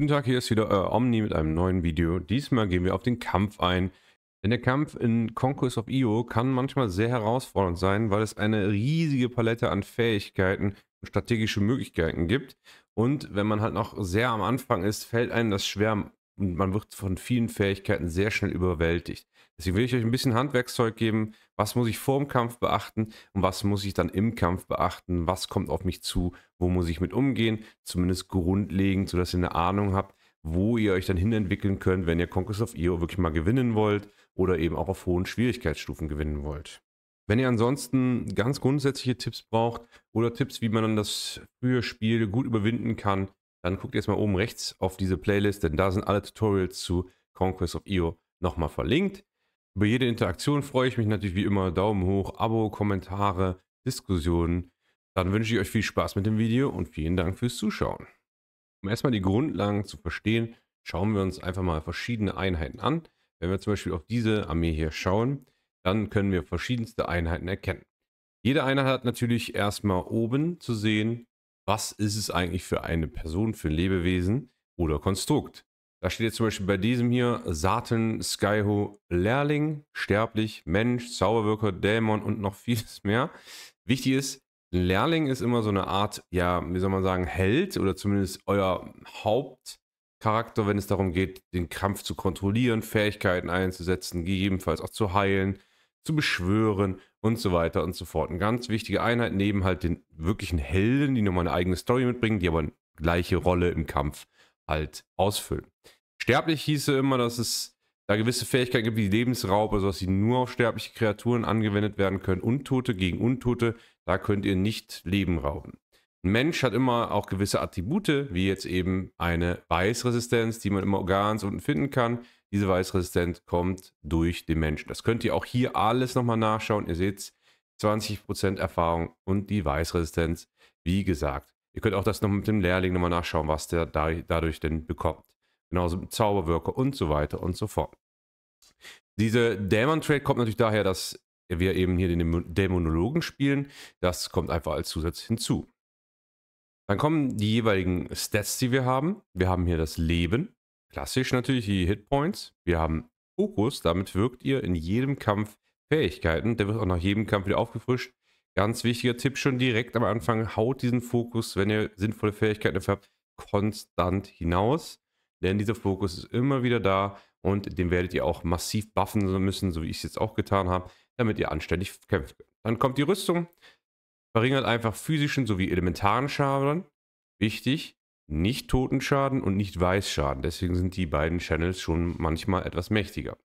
Guten Tag, hier ist wieder euer äh, Omni mit einem neuen Video. Diesmal gehen wir auf den Kampf ein. Denn der Kampf in Conquest of Io kann manchmal sehr herausfordernd sein, weil es eine riesige Palette an Fähigkeiten und strategischen Möglichkeiten gibt. Und wenn man halt noch sehr am Anfang ist, fällt einem das schwer, und man wird von vielen Fähigkeiten sehr schnell überwältigt. Deswegen will ich euch ein bisschen Handwerkszeug geben. Was muss ich vor dem Kampf beachten und was muss ich dann im Kampf beachten? Was kommt auf mich zu? Wo muss ich mit umgehen? Zumindest grundlegend, sodass ihr eine Ahnung habt, wo ihr euch dann hin entwickeln könnt, wenn ihr Conquest of Io wirklich mal gewinnen wollt oder eben auch auf hohen Schwierigkeitsstufen gewinnen wollt. Wenn ihr ansonsten ganz grundsätzliche Tipps braucht oder Tipps, wie man dann das frühe Spiel gut überwinden kann, dann guckt jetzt mal oben rechts auf diese Playlist, denn da sind alle Tutorials zu Conquest of IO nochmal verlinkt. Über jede Interaktion freue ich mich natürlich wie immer. Daumen hoch, Abo, Kommentare, Diskussionen. Dann wünsche ich euch viel Spaß mit dem Video und vielen Dank fürs Zuschauen. Um erstmal die Grundlagen zu verstehen, schauen wir uns einfach mal verschiedene Einheiten an. Wenn wir zum Beispiel auf diese Armee hier schauen, dann können wir verschiedenste Einheiten erkennen. Jede Einheit hat natürlich erstmal oben zu sehen was ist es eigentlich für eine Person, für ein Lebewesen oder Konstrukt. Da steht jetzt zum Beispiel bei diesem hier Satan, Skyho, Lehrling, Sterblich, Mensch, Zauberwirker, Dämon und noch vieles mehr. Wichtig ist, ein Lehrling ist immer so eine Art, ja, wie soll man sagen, Held oder zumindest euer Hauptcharakter, wenn es darum geht, den Kampf zu kontrollieren, Fähigkeiten einzusetzen, gegebenenfalls auch zu heilen, zu beschwören und so weiter und so fort. Eine ganz wichtige Einheit neben halt den wirklichen Helden, die nochmal eine eigene Story mitbringen, die aber eine gleiche Rolle im Kampf halt ausfüllen. Sterblich hieße immer, dass es da gewisse Fähigkeiten gibt wie Lebensraub, also dass sie nur auf sterbliche Kreaturen angewendet werden können. Untote gegen Untote, da könnt ihr nicht Leben rauben. Ein Mensch hat immer auch gewisse Attribute, wie jetzt eben eine Weißresistenz, die man immer ganz unten finden kann. Diese Weißresistenz kommt durch den Menschen. Das könnt ihr auch hier alles nochmal nachschauen. Ihr seht es, 20% Erfahrung und die Weißresistenz, wie gesagt. Ihr könnt auch das noch mit dem Lehrling nochmal nachschauen, was der dadurch denn bekommt. Genauso mit Zauberwirker und so weiter und so fort. Diese Dämon Trade kommt natürlich daher, dass wir eben hier den Dämonologen spielen. Das kommt einfach als Zusatz hinzu. Dann kommen die jeweiligen Stats, die wir haben. Wir haben hier das Leben. Klassisch natürlich die Hitpoints. Wir haben Fokus, damit wirkt ihr in jedem Kampf Fähigkeiten. Der wird auch nach jedem Kampf wieder aufgefrischt. Ganz wichtiger Tipp schon direkt am Anfang, haut diesen Fokus, wenn ihr sinnvolle Fähigkeiten dafür habt, konstant hinaus. Denn dieser Fokus ist immer wieder da und den werdet ihr auch massiv buffen müssen, so wie ich es jetzt auch getan habe, damit ihr anständig kämpft. Dann kommt die Rüstung, verringert einfach physischen sowie elementaren Schaden. Wichtig, nicht Totenschaden und nicht Weißschaden. Deswegen sind die beiden Channels schon manchmal etwas mächtiger.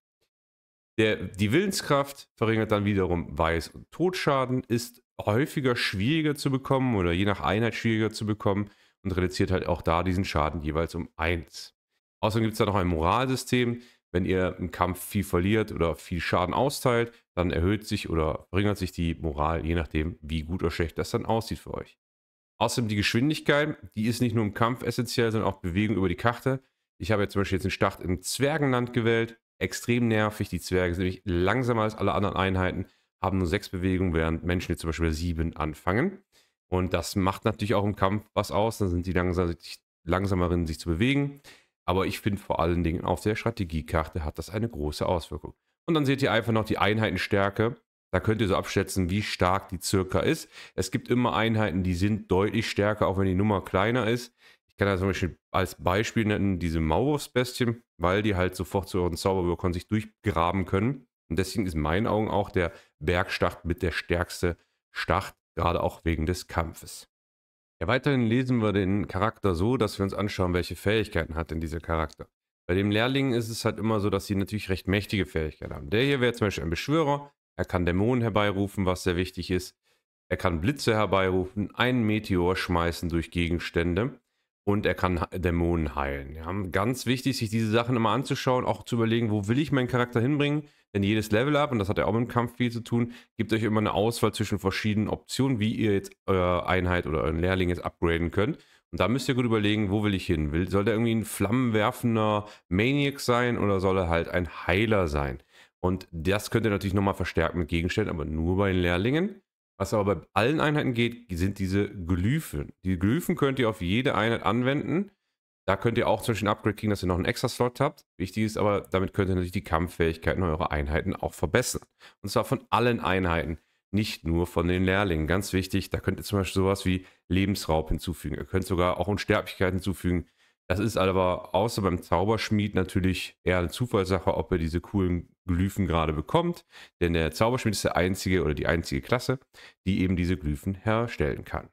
Der, die Willenskraft verringert dann wiederum Weiß- und Totschaden, ist häufiger schwieriger zu bekommen oder je nach Einheit schwieriger zu bekommen und reduziert halt auch da diesen Schaden jeweils um 1. Außerdem gibt es da noch ein Moralsystem. Wenn ihr im Kampf viel verliert oder viel Schaden austeilt, dann erhöht sich oder verringert sich die Moral, je nachdem, wie gut oder schlecht das dann aussieht für euch. Außerdem die Geschwindigkeit, die ist nicht nur im Kampf essentiell, sondern auch Bewegung über die Karte. Ich habe jetzt zum Beispiel jetzt einen Start im Zwergenland gewählt. Extrem nervig, die Zwerge sind nämlich langsamer als alle anderen Einheiten, haben nur sechs Bewegungen, während Menschen jetzt zum Beispiel sieben anfangen. Und das macht natürlich auch im Kampf was aus, dann sind die langsam, sich, langsameren sich zu bewegen. Aber ich finde vor allen Dingen auf der Strategiekarte hat das eine große Auswirkung. Und dann seht ihr einfach noch die Einheitenstärke da könnt ihr so abschätzen, wie stark die circa ist. Es gibt immer Einheiten, die sind deutlich stärker, auch wenn die Nummer kleiner ist. Ich kann da zum Beispiel als Beispiel nennen diese Maulwurfsbestien, weil die halt sofort zu euren Zauberwirkern sich durchgraben können. Und deswegen ist in meinen Augen auch der Bergstart mit der stärkste Start, gerade auch wegen des Kampfes. Ja, weiterhin lesen wir den Charakter so, dass wir uns anschauen, welche Fähigkeiten hat denn dieser Charakter. Bei dem Lehrling ist es halt immer so, dass sie natürlich recht mächtige Fähigkeiten haben. Der hier wäre zum Beispiel ein Beschwörer, er kann Dämonen herbeirufen, was sehr wichtig ist. Er kann Blitze herbeirufen, einen Meteor schmeißen durch Gegenstände und er kann Dämonen heilen. Ja, ganz wichtig, sich diese Sachen immer anzuschauen, auch zu überlegen, wo will ich meinen Charakter hinbringen. Denn jedes Level-Up, und das hat ja auch mit dem Kampf viel zu tun, gibt euch immer eine Auswahl zwischen verschiedenen Optionen, wie ihr jetzt eure Einheit oder euren Lehrling jetzt upgraden könnt. Und da müsst ihr gut überlegen, wo will ich hin? soll der irgendwie ein flammenwerfender Maniac sein oder soll er halt ein Heiler sein? Und das könnt ihr natürlich nochmal verstärken mit Gegenständen, aber nur bei den Lehrlingen. Was aber bei allen Einheiten geht, sind diese Glyphen. Die Glyphen könnt ihr auf jede Einheit anwenden. Da könnt ihr auch zum Beispiel ein Upgrade kriegen, dass ihr noch einen extra Slot habt. Wichtig ist aber, damit könnt ihr natürlich die Kampffähigkeiten eurer Einheiten auch verbessern. Und zwar von allen Einheiten, nicht nur von den Lehrlingen. Ganz wichtig, da könnt ihr zum Beispiel sowas wie Lebensraub hinzufügen. Ihr könnt sogar auch Unsterblichkeit hinzufügen. Das ist aber außer beim Zauberschmied natürlich eher eine Zufallssache, ob er diese coolen Glyphen gerade bekommt. Denn der Zauberschmied ist der einzige oder die einzige Klasse, die eben diese Glyphen herstellen kann.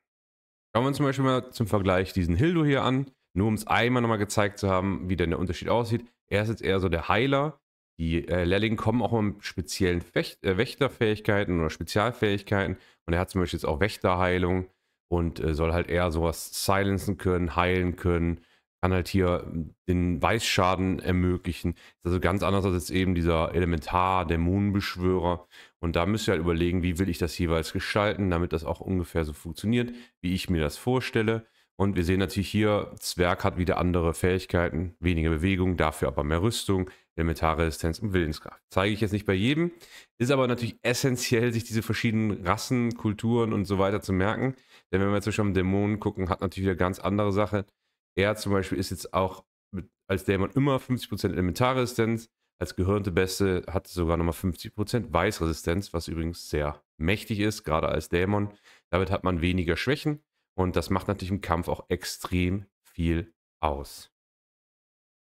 Schauen wir uns zum Beispiel mal zum Vergleich diesen Hildo hier an. Nur um es einmal nochmal gezeigt zu haben, wie denn der Unterschied aussieht. Er ist jetzt eher so der Heiler. Die äh, Lehrlinge kommen auch mit speziellen Fecht äh, Wächterfähigkeiten oder Spezialfähigkeiten. Und er hat zum Beispiel jetzt auch Wächterheilung und äh, soll halt eher sowas silenzen können, heilen können kann halt hier ähm, den Weißschaden ermöglichen. Ist also ganz anders als jetzt eben dieser Elementar-Dämonenbeschwörer. Und da müsst ihr halt überlegen, wie will ich das jeweils gestalten, damit das auch ungefähr so funktioniert, wie ich mir das vorstelle. Und wir sehen natürlich hier, Zwerg hat wieder andere Fähigkeiten, weniger Bewegung, dafür aber mehr Rüstung, Elementarresistenz und Willenskraft. Zeige ich jetzt nicht bei jedem, ist aber natürlich essentiell, sich diese verschiedenen Rassen, Kulturen und so weiter zu merken. Denn wenn wir jetzt schon am Dämonen gucken, hat natürlich wieder ganz andere Sachen er zum Beispiel ist jetzt auch mit, als Dämon immer 50% Elementarresistenz, als gehörnte Beste hatte sogar nochmal 50% Weißresistenz, was übrigens sehr mächtig ist, gerade als Dämon. Damit hat man weniger Schwächen und das macht natürlich im Kampf auch extrem viel aus.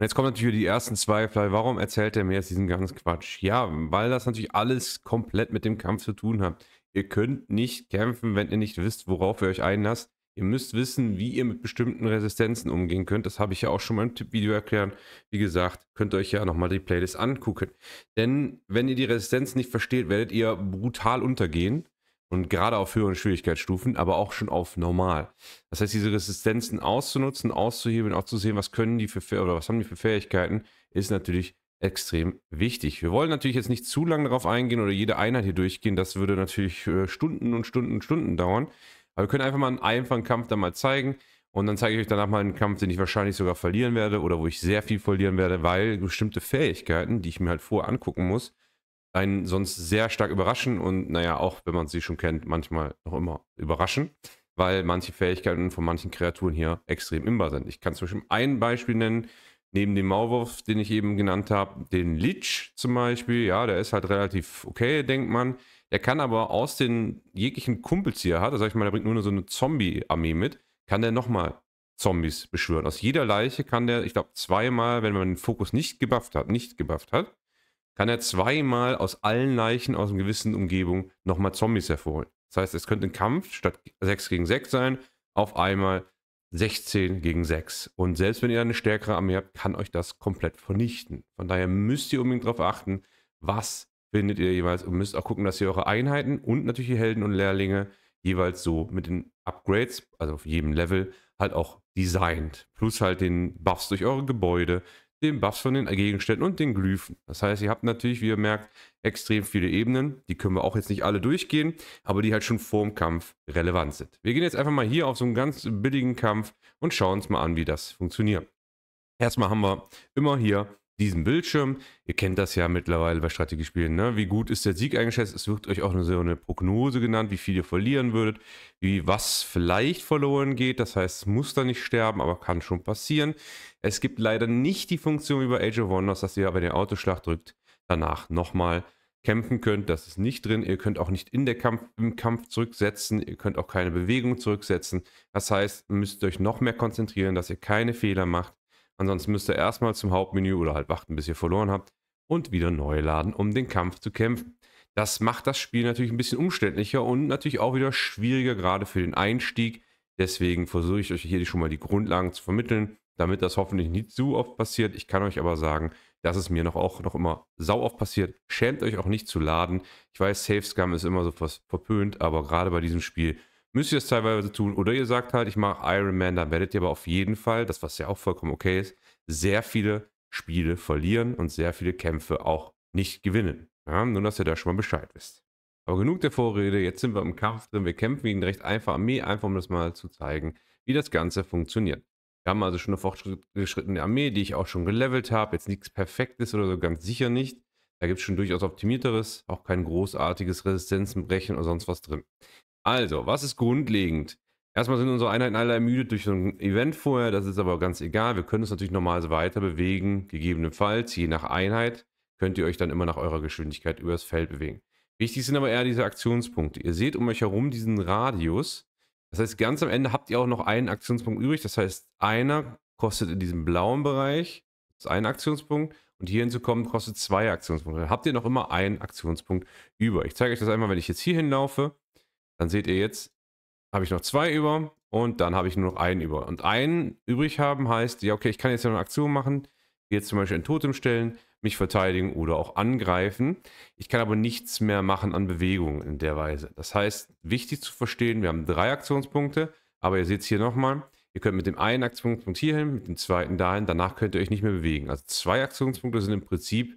Und jetzt kommen natürlich die ersten Zweifel. Warum erzählt er mir jetzt diesen ganzen Quatsch? Ja, weil das natürlich alles komplett mit dem Kampf zu tun hat. Ihr könnt nicht kämpfen, wenn ihr nicht wisst, worauf ihr euch einlasst. Ihr müsst wissen, wie ihr mit bestimmten Resistenzen umgehen könnt. Das habe ich ja auch schon mal im Video erklärt. Wie gesagt, könnt ihr euch ja nochmal die Playlist angucken. Denn wenn ihr die Resistenzen nicht versteht, werdet ihr brutal untergehen. Und gerade auf höheren Schwierigkeitsstufen, aber auch schon auf normal. Das heißt, diese Resistenzen auszunutzen, auszuhebeln, auch zu sehen, was können die für oder was haben die für Fähigkeiten, ist natürlich extrem wichtig. Wir wollen natürlich jetzt nicht zu lange darauf eingehen oder jede Einheit hier durchgehen. Das würde natürlich äh, Stunden und Stunden und Stunden dauern. Aber wir können einfach mal einen einfachen Kampf dann mal zeigen. Und dann zeige ich euch danach mal einen Kampf, den ich wahrscheinlich sogar verlieren werde oder wo ich sehr viel verlieren werde, weil bestimmte Fähigkeiten, die ich mir halt vorher angucken muss, einen sonst sehr stark überraschen und naja, auch wenn man sie schon kennt, manchmal noch immer überraschen, weil manche Fähigkeiten von manchen Kreaturen hier extrem imbar sind. Ich kann zum Beispiel ein Beispiel nennen, neben dem Maulwurf, den ich eben genannt habe, den Lich zum Beispiel, ja, der ist halt relativ okay, denkt man. Er kann aber aus den jeglichen Kumpels, die er hat, das sag ich mal, er bringt nur so eine Zombie-Armee mit, kann er nochmal Zombies beschwören. Aus jeder Leiche kann der, ich glaube, zweimal, wenn man den Fokus nicht gebufft hat, nicht gebufft hat, kann er zweimal aus allen Leichen aus einer gewissen Umgebung nochmal Zombies hervorholen. Das heißt, es könnte ein Kampf statt 6 gegen 6 sein, auf einmal 16 gegen 6. Und selbst wenn ihr eine stärkere Armee habt, kann euch das komplett vernichten. Von daher müsst ihr unbedingt darauf achten, was findet ihr jeweils und müsst auch gucken, dass ihr eure Einheiten und natürlich die Helden und Lehrlinge jeweils so mit den Upgrades, also auf jedem Level, halt auch designt. Plus halt den Buffs durch eure Gebäude, den Buffs von den Gegenständen und den Glyphen. Das heißt, ihr habt natürlich, wie ihr merkt, extrem viele Ebenen. Die können wir auch jetzt nicht alle durchgehen, aber die halt schon vorm Kampf relevant sind. Wir gehen jetzt einfach mal hier auf so einen ganz billigen Kampf und schauen uns mal an, wie das funktioniert. Erstmal haben wir immer hier diesem Bildschirm. Ihr kennt das ja mittlerweile bei Strategiespielen. Ne? Wie gut ist der Sieg eingeschätzt? Es wird euch auch eine, so eine Prognose genannt, wie viel ihr verlieren würdet, wie was vielleicht verloren geht. Das heißt, es muss da nicht sterben, aber kann schon passieren. Es gibt leider nicht die Funktion wie bei Age of Wonders, dass ihr aber den Autoschlag drückt, danach nochmal kämpfen könnt. Das ist nicht drin. Ihr könnt auch nicht in der Kampf, im Kampf zurücksetzen. Ihr könnt auch keine Bewegung zurücksetzen. Das heißt, müsst ihr euch noch mehr konzentrieren, dass ihr keine Fehler macht Ansonsten müsst ihr erstmal zum Hauptmenü oder halt warten, bis ihr verloren habt und wieder neu laden, um den Kampf zu kämpfen. Das macht das Spiel natürlich ein bisschen umständlicher und natürlich auch wieder schwieriger, gerade für den Einstieg. Deswegen versuche ich euch hier schon mal die Grundlagen zu vermitteln, damit das hoffentlich nicht zu oft passiert. Ich kann euch aber sagen, dass es mir noch auch noch immer sau oft passiert. Schämt euch auch nicht zu laden. Ich weiß, Safe Scam ist immer so verpönt, aber gerade bei diesem Spiel müsst ihr es teilweise tun. Oder ihr sagt halt, ich mache Iron Man, dann werdet ihr aber auf jeden Fall, das was ja auch vollkommen okay ist, sehr viele Spiele verlieren und sehr viele Kämpfe auch nicht gewinnen. Ja, nur, dass ihr da schon mal Bescheid wisst. Aber genug der Vorrede, jetzt sind wir im Kampf drin. Wir kämpfen gegen eine recht einfache Armee, einfach um das mal zu zeigen, wie das Ganze funktioniert. Wir haben also schon eine fortgeschrittene Armee, die ich auch schon gelevelt habe. Jetzt nichts Perfektes oder so, ganz sicher nicht. Da gibt es schon durchaus optimierteres, auch kein großartiges Resistenzenbrechen oder sonst was drin. Also, was ist grundlegend? Erstmal sind unsere Einheiten alle ermüdet durch so ein Event vorher. Das ist aber ganz egal. Wir können uns natürlich nochmal weiter bewegen. Gegebenenfalls, je nach Einheit, könnt ihr euch dann immer nach eurer Geschwindigkeit übers Feld bewegen. Wichtig sind aber eher diese Aktionspunkte. Ihr seht um euch herum diesen Radius. Das heißt, ganz am Ende habt ihr auch noch einen Aktionspunkt übrig. Das heißt, einer kostet in diesem blauen Bereich, das ist ein Aktionspunkt. Und hier hinzukommen kostet zwei Aktionspunkte. Dann habt ihr noch immer einen Aktionspunkt über. Ich zeige euch das einmal, wenn ich jetzt hier hinlaufe. Dann seht ihr jetzt, habe ich noch zwei über und dann habe ich nur noch einen über. Und einen übrig haben heißt, ja okay, ich kann jetzt eine Aktion machen, jetzt zum Beispiel ein Totem stellen, mich verteidigen oder auch angreifen. Ich kann aber nichts mehr machen an Bewegungen in der Weise. Das heißt, wichtig zu verstehen, wir haben drei Aktionspunkte, aber ihr seht es hier nochmal, ihr könnt mit dem einen Aktionspunkt hier hin, mit dem zweiten dahin, danach könnt ihr euch nicht mehr bewegen. Also zwei Aktionspunkte sind im Prinzip,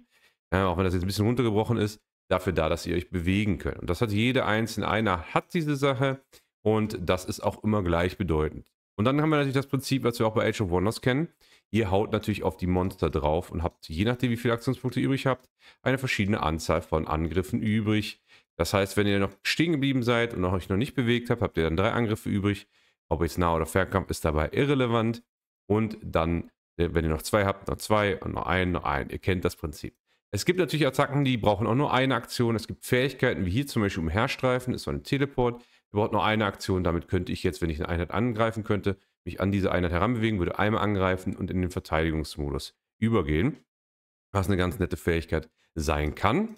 ja, auch wenn das jetzt ein bisschen runtergebrochen ist, dafür da, dass ihr euch bewegen könnt. Und das hat jede einzelne, einer hat diese Sache und das ist auch immer gleichbedeutend. Und dann haben wir natürlich das Prinzip, was wir auch bei Age of Wonders kennen. Ihr haut natürlich auf die Monster drauf und habt, je nachdem wie viele Aktionspunkte ihr übrig habt, eine verschiedene Anzahl von Angriffen übrig. Das heißt, wenn ihr noch stehen geblieben seid und euch noch nicht bewegt habt, habt ihr dann drei Angriffe übrig. Ob jetzt Nah- oder Fernkampf ist dabei irrelevant. Und dann, äh, wenn ihr noch zwei habt, noch zwei und noch einen, noch einen. Ihr kennt das Prinzip. Es gibt natürlich Attacken, die brauchen auch nur eine Aktion. Es gibt Fähigkeiten, wie hier zum Beispiel umherstreifen, ist so ein Teleport. Der braucht nur eine Aktion. Damit könnte ich jetzt, wenn ich eine Einheit angreifen könnte, mich an diese Einheit heranbewegen, würde einmal angreifen und in den Verteidigungsmodus übergehen. Was eine ganz nette Fähigkeit sein kann.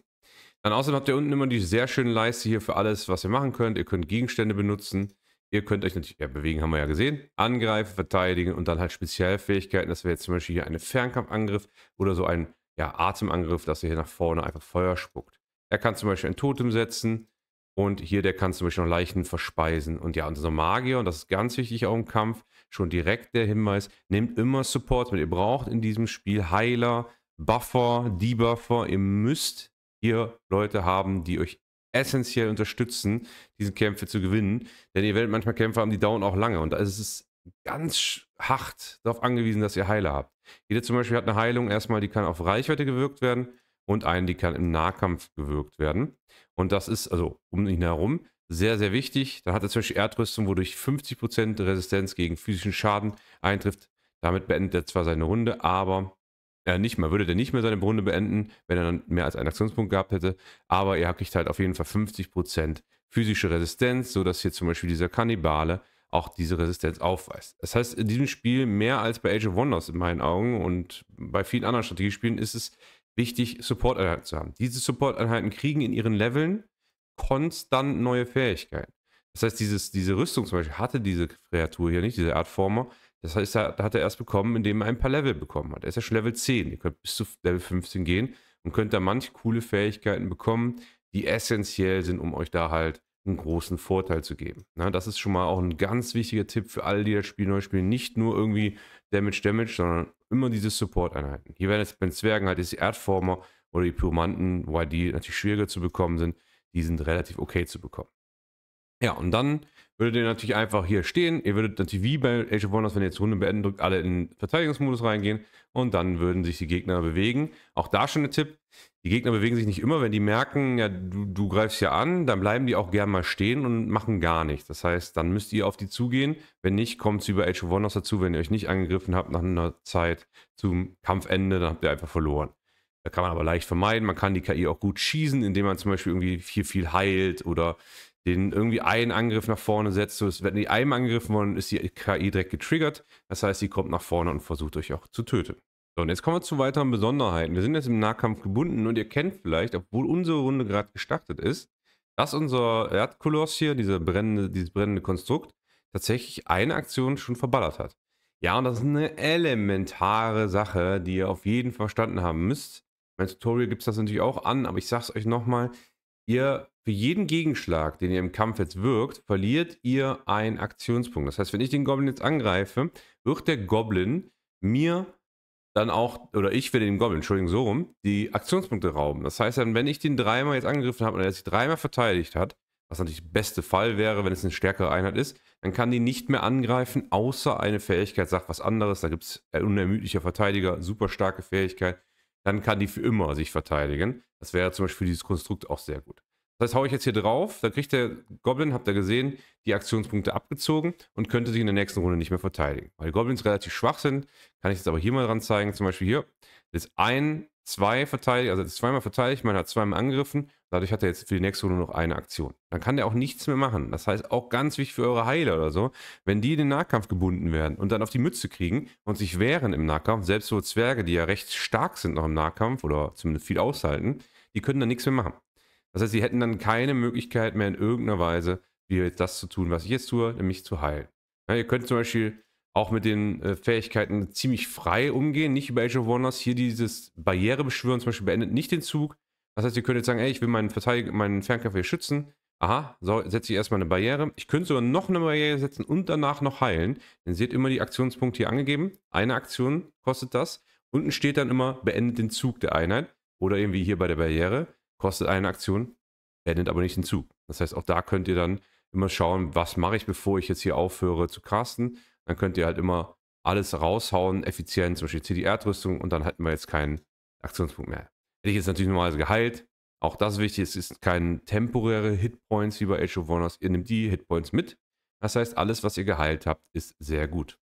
Dann außerdem habt ihr unten immer die sehr schöne Leiste hier für alles, was ihr machen könnt. Ihr könnt Gegenstände benutzen. Ihr könnt euch natürlich, ja, bewegen haben wir ja gesehen, angreifen, verteidigen und dann halt Spezialfähigkeiten. Das wäre jetzt zum Beispiel hier eine Fernkampfangriff oder so ein ja, Atemangriff, dass er hier nach vorne einfach Feuer spuckt. Er kann zum Beispiel ein Totem setzen und hier, der kann zum Beispiel noch Leichen verspeisen. Und ja, unser Magier, und das ist ganz wichtig auch im Kampf, schon direkt der Hinweis, nehmt immer Support mit. Ihr braucht in diesem Spiel Heiler, Buffer, Debuffer. Ihr müsst hier Leute haben, die euch essentiell unterstützen, diese Kämpfe zu gewinnen. Denn ihr werdet manchmal Kämpfe haben, die dauern auch lange. Und da ist es ganz hart darauf angewiesen, dass ihr Heiler habt. Jede zum Beispiel hat eine Heilung erstmal, die kann auf Reichweite gewirkt werden und eine, die kann im Nahkampf gewirkt werden. Und das ist also um ihn herum sehr, sehr wichtig. Da hat er zum Beispiel Erdrüstung, wodurch 50% Resistenz gegen physischen Schaden eintrifft. Damit beendet er zwar seine Runde, aber äh, nicht mal, würde der nicht mehr seine Runde beenden, wenn er dann mehr als einen Aktionspunkt gehabt hätte. Aber er kriegt halt auf jeden Fall 50% physische Resistenz, sodass hier zum Beispiel dieser Kannibale auch diese Resistenz aufweist. Das heißt, in diesem Spiel mehr als bei Age of Wonders in meinen Augen und bei vielen anderen Strategiespielen ist es wichtig, Support-Einheiten zu haben. Diese Support-Einheiten kriegen in ihren Leveln konstant neue Fähigkeiten. Das heißt, dieses, diese Rüstung zum Beispiel hatte diese Kreatur hier nicht, diese Artformer. Das heißt, da hat er erst bekommen, indem er ein paar Level bekommen hat. Er ist ja schon Level 10. Ihr könnt bis zu Level 15 gehen und könnt da manche coole Fähigkeiten bekommen, die essentiell sind, um euch da halt einen großen Vorteil zu geben. Na, das ist schon mal auch ein ganz wichtiger Tipp für alle, die das Spiel neu spielen. Nicht nur irgendwie Damage, Damage, sondern immer diese Support-Einheiten. Hier werden jetzt bei den Zwergen halt die Erdformer oder die Pyromanten, weil die natürlich schwieriger zu bekommen sind, die sind relativ okay zu bekommen. Ja, und dann würdet ihr natürlich einfach hier stehen. Ihr würdet natürlich wie bei Age of Wonders, wenn ihr jetzt Runde beenden drückt, alle in Verteidigungsmodus reingehen und dann würden sich die Gegner bewegen. Auch da schon ein Tipp. Die Gegner bewegen sich nicht immer, wenn die merken, ja, du, du greifst ja an, dann bleiben die auch gern mal stehen und machen gar nichts. Das heißt, dann müsst ihr auf die zugehen. Wenn nicht, kommt es über Age of Wonders dazu. Wenn ihr euch nicht angegriffen habt nach einer Zeit zum Kampfende, dann habt ihr einfach verloren. Da kann man aber leicht vermeiden. Man kann die KI auch gut schießen, indem man zum Beispiel irgendwie viel, viel heilt oder den irgendwie einen Angriff nach vorne setzt. So, wenn die einem angegriffen worden, ist die KI direkt getriggert. Das heißt, sie kommt nach vorne und versucht euch auch zu töten. So, und jetzt kommen wir zu weiteren Besonderheiten. Wir sind jetzt im Nahkampf gebunden und ihr kennt vielleicht, obwohl unsere Runde gerade gestartet ist, dass unser Erdkoloss hier, diese brennende, dieses brennende Konstrukt, tatsächlich eine Aktion schon verballert hat. Ja, und das ist eine elementare Sache, die ihr auf jeden Fall verstanden haben müsst. Mein Tutorial gibt es das natürlich auch an, aber ich sag's euch nochmal, ihr für jeden Gegenschlag, den ihr im Kampf jetzt wirkt, verliert ihr einen Aktionspunkt. Das heißt, wenn ich den Goblin jetzt angreife, wird der Goblin mir dann auch, oder ich werde dem Goblin, Entschuldigung, so rum, die Aktionspunkte rauben. Das heißt dann, wenn ich den dreimal jetzt angegriffen habe und er sich dreimal verteidigt hat, was natürlich der beste Fall wäre, wenn es eine stärkere Einheit ist, dann kann die nicht mehr angreifen, außer eine Fähigkeit sagt was anderes. Da gibt es unermüdlicher Verteidiger, super starke Fähigkeit dann kann die für immer sich verteidigen. Das wäre zum Beispiel für dieses Konstrukt auch sehr gut. Das heißt, haue ich jetzt hier drauf, da kriegt der Goblin, habt ihr gesehen, die Aktionspunkte abgezogen und könnte sich in der nächsten Runde nicht mehr verteidigen. Weil die Goblins relativ schwach sind, kann ich jetzt aber hier mal dran zeigen, zum Beispiel hier, das ist ein, zwei verteidigt, also das ist zweimal verteidigt, man hat zweimal angegriffen Dadurch hat er jetzt für die nächste Runde noch eine Aktion. Dann kann der auch nichts mehr machen. Das heißt, auch ganz wichtig für eure Heiler oder so, wenn die in den Nahkampf gebunden werden und dann auf die Mütze kriegen und sich wehren im Nahkampf, selbst so Zwerge, die ja recht stark sind noch im Nahkampf oder zumindest viel aushalten, die können dann nichts mehr machen. Das heißt, sie hätten dann keine Möglichkeit mehr in irgendeiner Weise, wie jetzt das zu tun, was ich jetzt tue, nämlich zu heilen. Ja, ihr könnt zum Beispiel auch mit den äh, Fähigkeiten ziemlich frei umgehen, nicht über Age of Wonders. Hier dieses Barrierebeschwören zum Beispiel beendet nicht den Zug, das heißt, ihr könnt jetzt sagen, ey, ich will meinen, Verteidig meinen Fernkampf schützen. Aha, so, setze ich erstmal eine Barriere. Ich könnte sogar noch eine Barriere setzen und danach noch heilen. Dann seht immer die Aktionspunkte hier angegeben. Eine Aktion kostet das. Unten steht dann immer, beendet den Zug der Einheit. Oder eben wie hier bei der Barriere, kostet eine Aktion, beendet aber nicht den Zug. Das heißt, auch da könnt ihr dann immer schauen, was mache ich, bevor ich jetzt hier aufhöre zu casten. Dann könnt ihr halt immer alles raushauen, effizient, zum Beispiel jetzt hier die Erdrüstung und dann hätten wir jetzt keinen Aktionspunkt mehr. Hätte ich jetzt natürlich normalerweise geheilt. Auch das ist wichtig, es ist kein temporäre Hitpoints wie bei Age of Wonders. Ihr nehmt die Hitpoints mit. Das heißt, alles, was ihr geheilt habt, ist sehr gut.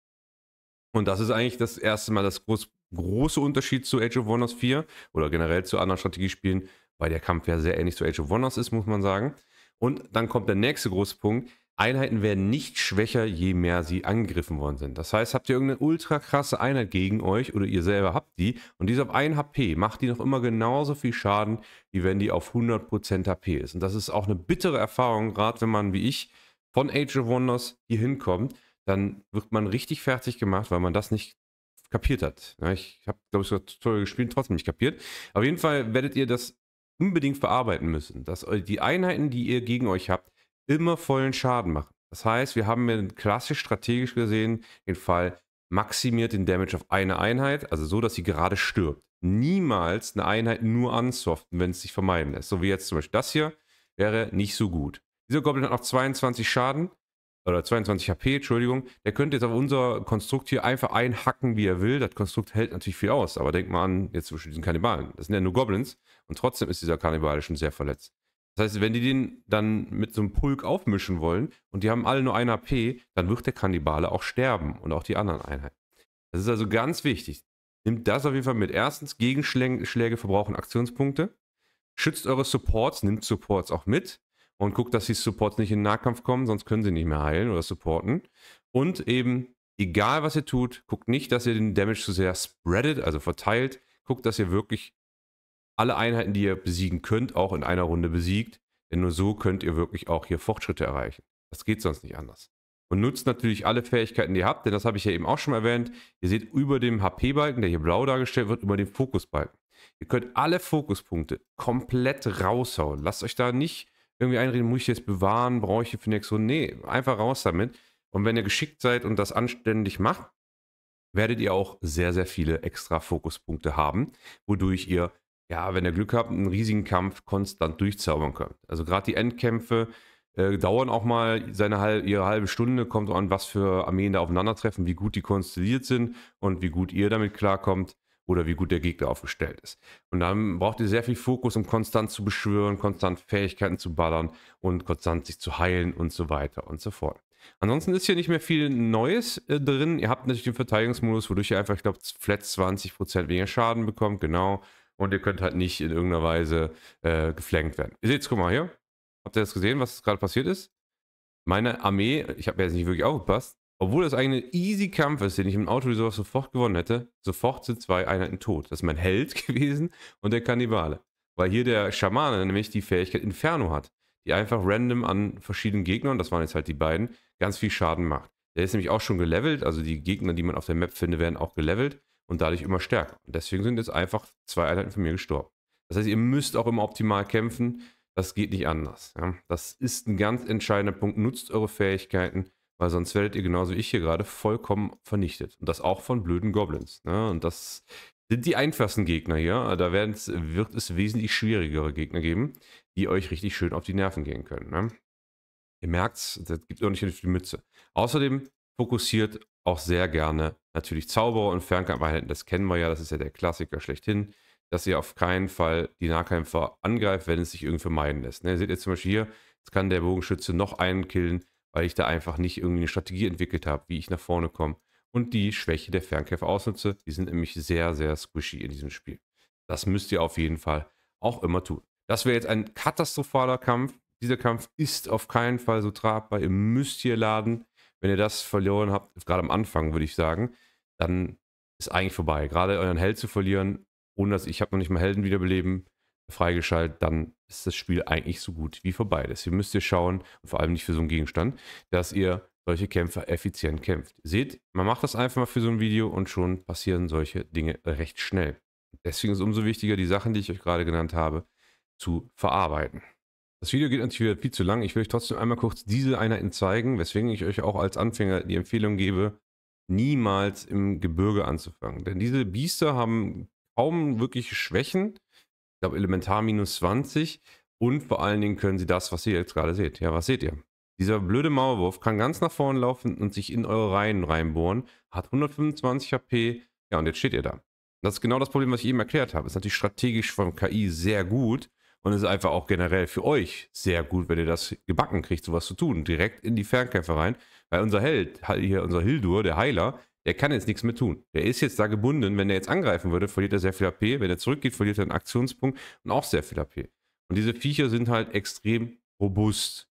Und das ist eigentlich das erste Mal das groß, große Unterschied zu Age of Wonders 4 oder generell zu anderen Strategiespielen, weil der Kampf ja sehr ähnlich zu Age of Wonders ist, muss man sagen. Und dann kommt der nächste große Punkt. Einheiten werden nicht schwächer, je mehr sie angegriffen worden sind. Das heißt, habt ihr irgendeine ultra krasse Einheit gegen euch oder ihr selber habt die und die ist auf 1 HP, macht die noch immer genauso viel Schaden, wie wenn die auf 100% HP ist. Und das ist auch eine bittere Erfahrung, gerade wenn man wie ich von Age of Wonders hier hinkommt, dann wird man richtig fertig gemacht, weil man das nicht kapiert hat. Ich habe, glaube ich, sogar Tutorial gespielt, trotzdem nicht kapiert. Auf jeden Fall werdet ihr das unbedingt bearbeiten müssen, dass die Einheiten, die ihr gegen euch habt, immer vollen Schaden machen. Das heißt, wir haben klassisch strategisch gesehen den Fall, maximiert den Damage auf eine Einheit, also so, dass sie gerade stirbt. Niemals eine Einheit nur ansoften, wenn es sich vermeiden lässt. So wie jetzt zum Beispiel das hier, wäre nicht so gut. Dieser Goblin hat noch 22 Schaden, oder 22 HP, Entschuldigung. Der könnte jetzt auf unser Konstrukt hier einfach einhacken, wie er will. Das Konstrukt hält natürlich viel aus, aber denk mal an, jetzt zwischen diesen Kannibalen. Das sind ja nur Goblins und trotzdem ist dieser Kannibale schon sehr verletzt. Das heißt, wenn die den dann mit so einem Pulk aufmischen wollen und die haben alle nur ein AP, dann wird der Kannibale auch sterben und auch die anderen Einheiten. Das ist also ganz wichtig. Nimmt das auf jeden Fall mit. Erstens, Gegenschläge verbrauchen Aktionspunkte. Schützt eure Supports, nimmt Supports auch mit und guckt, dass die Supports nicht in den Nahkampf kommen, sonst können sie nicht mehr heilen oder supporten. Und eben, egal was ihr tut, guckt nicht, dass ihr den Damage zu sehr spreadet, also verteilt. Guckt, dass ihr wirklich alle Einheiten, die ihr besiegen könnt, auch in einer Runde besiegt. Denn nur so könnt ihr wirklich auch hier Fortschritte erreichen. Das geht sonst nicht anders. Und nutzt natürlich alle Fähigkeiten, die ihr habt, denn das habe ich ja eben auch schon erwähnt. Ihr seht über dem HP-Balken, der hier blau dargestellt wird, über dem Fokusbalken. Ihr könnt alle Fokuspunkte komplett raushauen. Lasst euch da nicht irgendwie einreden, muss ich jetzt bewahren, brauche ich für nächste Runde. Nee, einfach raus damit. Und wenn ihr geschickt seid und das anständig macht, werdet ihr auch sehr, sehr viele extra Fokuspunkte haben, wodurch ihr ja, wenn ihr Glück habt, einen riesigen Kampf konstant durchzaubern könnt. Also gerade die Endkämpfe äh, dauern auch mal seine halb, ihre halbe Stunde, kommt an, was für Armeen da aufeinandertreffen, wie gut die konstelliert sind und wie gut ihr damit klarkommt oder wie gut der Gegner aufgestellt ist. Und dann braucht ihr sehr viel Fokus, um konstant zu beschwören, konstant Fähigkeiten zu ballern und konstant sich zu heilen und so weiter und so fort. Ansonsten ist hier nicht mehr viel Neues äh, drin. Ihr habt natürlich den Verteidigungsmodus, wodurch ihr einfach, ich glaube, flat 20% weniger Schaden bekommt, genau und ihr könnt halt nicht in irgendeiner Weise äh, geflankt werden. Ihr seht guck mal hier. Habt ihr das gesehen, was gerade passiert ist? Meine Armee, ich habe jetzt nicht wirklich aufgepasst, obwohl das eigentlich ein easy Kampf ist, den ich im Auto Resource sofort gewonnen hätte, sofort sind zwei Einheiten tot. Das ist mein Held gewesen und der Kannibale. Weil hier der Schamane nämlich die Fähigkeit Inferno hat, die einfach random an verschiedenen Gegnern, das waren jetzt halt die beiden, ganz viel Schaden macht. Der ist nämlich auch schon gelevelt, also die Gegner, die man auf der Map findet, werden auch gelevelt und dadurch immer stärker. Und deswegen sind jetzt einfach zwei Einheiten von mir gestorben. Das heißt, ihr müsst auch immer optimal kämpfen. Das geht nicht anders. Ja? Das ist ein ganz entscheidender Punkt. Nutzt eure Fähigkeiten, weil sonst werdet ihr genauso wie ich hier gerade vollkommen vernichtet. Und das auch von blöden Goblins. Ja? Ne? Und das sind die einfachsten Gegner hier. Da wird es wesentlich schwierigere Gegner geben, die euch richtig schön auf die Nerven gehen können. Ne? Ihr merkt es, das gibt auch nicht die Mütze. Außerdem fokussiert auch sehr gerne natürlich Zauberer und Fernkampfeinheiten, halt, das kennen wir ja, das ist ja der Klassiker schlechthin, dass ihr auf keinen Fall die Nahkämpfer angreift, wenn es sich irgendwie vermeiden lässt. Ne? Seht jetzt zum Beispiel hier, jetzt kann der Bogenschütze noch einen killen, weil ich da einfach nicht irgendwie eine Strategie entwickelt habe, wie ich nach vorne komme und die Schwäche der Fernkämpfer ausnutze. Die sind nämlich sehr, sehr squishy in diesem Spiel. Das müsst ihr auf jeden Fall auch immer tun. Das wäre jetzt ein katastrophaler Kampf. Dieser Kampf ist auf keinen Fall so tragbar. Ihr müsst hier laden. Wenn ihr das verloren habt, gerade am Anfang würde ich sagen, dann ist eigentlich vorbei. Gerade euren Held zu verlieren, ohne dass ich habe noch nicht mal Helden wiederbeleben freigeschaltet, dann ist das Spiel eigentlich so gut wie vorbei. Deswegen müsst ihr schauen, und vor allem nicht für so einen Gegenstand, dass ihr solche Kämpfer effizient kämpft. Seht, man macht das einfach mal für so ein Video und schon passieren solche Dinge recht schnell. Deswegen ist es umso wichtiger, die Sachen, die ich euch gerade genannt habe, zu verarbeiten. Das Video geht natürlich wieder viel zu lang. Ich will euch trotzdem einmal kurz diese Einheiten zeigen, weswegen ich euch auch als Anfänger die Empfehlung gebe, niemals im Gebirge anzufangen. Denn diese Biester haben kaum wirklich Schwächen. Ich glaube, Elementar minus 20. Und vor allen Dingen können sie das, was ihr jetzt gerade seht. Ja, was seht ihr? Dieser blöde Mauerwurf kann ganz nach vorn laufen und sich in eure Reihen reinbohren, hat 125 HP. Ja, und jetzt steht ihr da. Das ist genau das Problem, was ich eben erklärt habe. Ist natürlich strategisch von KI sehr gut, und es ist einfach auch generell für euch sehr gut, wenn ihr das gebacken kriegt, sowas zu tun. Direkt in die Fernkämpfe rein. Weil unser Held, hier unser Hildur, der Heiler, der kann jetzt nichts mehr tun. Der ist jetzt da gebunden. Wenn er jetzt angreifen würde, verliert er sehr viel AP. Wenn er zurückgeht, verliert er einen Aktionspunkt und auch sehr viel AP. Und diese Viecher sind halt extrem robust.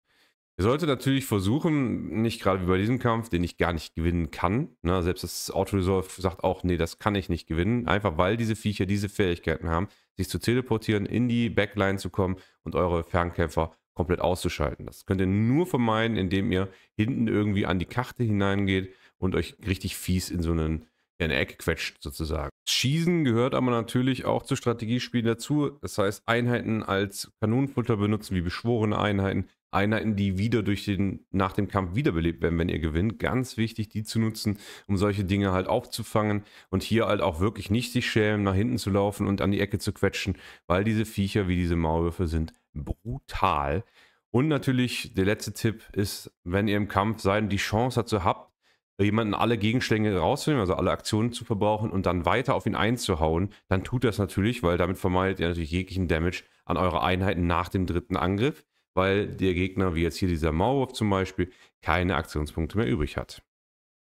Er sollte natürlich versuchen, nicht gerade wie bei diesem Kampf, den ich gar nicht gewinnen kann. Ne? Selbst das Auto-Resolve sagt auch, nee, das kann ich nicht gewinnen. Einfach weil diese Viecher diese Fähigkeiten haben, sich zu teleportieren, in die Backline zu kommen und eure Fernkämpfer komplett auszuschalten. Das könnt ihr nur vermeiden, indem ihr hinten irgendwie an die Karte hineingeht und euch richtig fies in so einen in eine Ecke quetscht sozusagen. Schießen gehört aber natürlich auch zu Strategiespielen dazu. Das heißt, Einheiten als Kanonenfutter benutzen wie beschworene Einheiten Einheiten, die wieder durch den, nach dem Kampf wiederbelebt werden, wenn ihr gewinnt. Ganz wichtig, die zu nutzen, um solche Dinge halt aufzufangen und hier halt auch wirklich nicht sich schämen, nach hinten zu laufen und an die Ecke zu quetschen, weil diese Viecher wie diese Maulwürfe sind brutal. Und natürlich der letzte Tipp ist, wenn ihr im Kampf seid und die Chance dazu habt, jemanden alle Gegenschläge rauszunehmen, also alle Aktionen zu verbrauchen und dann weiter auf ihn einzuhauen, dann tut das natürlich, weil damit vermeidet ihr natürlich jeglichen Damage an eure Einheiten nach dem dritten Angriff weil der Gegner, wie jetzt hier dieser Maulwurf zum Beispiel, keine Aktionspunkte mehr übrig hat.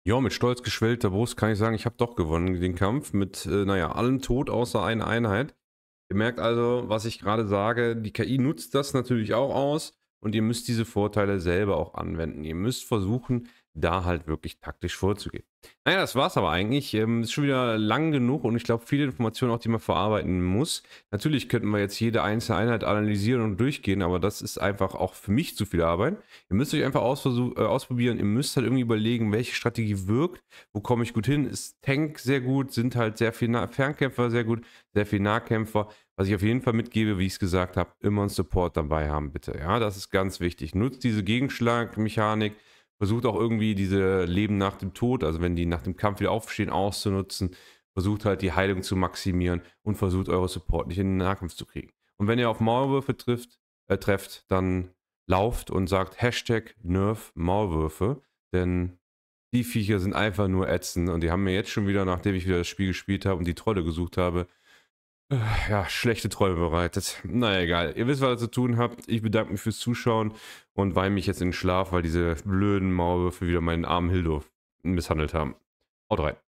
Ja, mit stolz geschwellter Brust kann ich sagen, ich habe doch gewonnen den Kampf mit, äh, naja, allem Tod außer einer Einheit. Ihr merkt also, was ich gerade sage, die KI nutzt das natürlich auch aus und ihr müsst diese Vorteile selber auch anwenden. Ihr müsst versuchen, da halt wirklich taktisch vorzugehen. Naja, das war's aber eigentlich. Ähm, ist schon wieder lang genug und ich glaube, viele Informationen auch, die man verarbeiten muss. Natürlich könnten wir jetzt jede einzelne Einheit analysieren und durchgehen, aber das ist einfach auch für mich zu viel Arbeit. Ihr müsst euch einfach äh, ausprobieren. Ihr müsst halt irgendwie überlegen, welche Strategie wirkt, wo komme ich gut hin. Ist Tank sehr gut, sind halt sehr viele Fernkämpfer sehr gut, sehr viele Nahkämpfer. Was ich auf jeden Fall mitgebe, wie ich es gesagt habe, immer einen Support dabei haben, bitte. Ja, das ist ganz wichtig. Nutzt diese Gegenschlagmechanik, versucht auch irgendwie diese Leben nach dem Tod, also wenn die nach dem Kampf wieder aufstehen, auszunutzen. Versucht halt die Heilung zu maximieren und versucht eure Support nicht in den Nahkampf zu kriegen. Und wenn ihr auf Maulwürfe trifft, äh, trefft, dann lauft und sagt Hashtag Nerf Maulwürfe, denn die Viecher sind einfach nur ätzend und die haben mir jetzt schon wieder, nachdem ich wieder das Spiel gespielt habe und die Trolle gesucht habe, ja, schlechte Träume bereitet. Naja, egal. Ihr wisst, was ihr zu tun habt. Ich bedanke mich fürs Zuschauen und weine mich jetzt in den Schlaf, weil diese blöden Maulwürfe wieder meinen armen Hildo misshandelt haben. Haut rein.